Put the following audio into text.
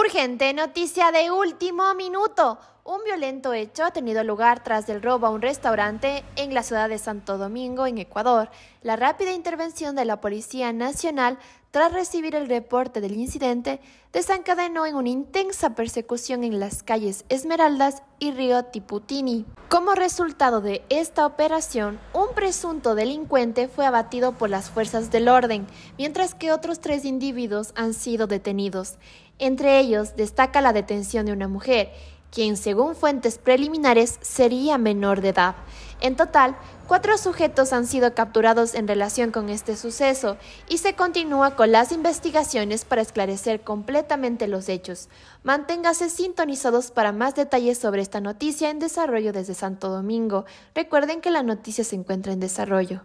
Urgente noticia de último minuto. Un violento hecho ha tenido lugar tras el robo a un restaurante en la ciudad de Santo Domingo, en Ecuador. La rápida intervención de la Policía Nacional, tras recibir el reporte del incidente, desencadenó en una intensa persecución en las calles Esmeraldas y Río Tiputini. Como resultado de esta operación, un presunto delincuente fue abatido por las fuerzas del orden, mientras que otros tres individuos han sido detenidos. Entre ellos destaca la detención de una mujer, quien según fuentes preliminares sería menor de edad. En total, cuatro sujetos han sido capturados en relación con este suceso y se continúa con las investigaciones para esclarecer completamente los hechos. Manténgase sintonizados para más detalles sobre esta noticia en desarrollo desde Santo Domingo. Recuerden que la noticia se encuentra en desarrollo.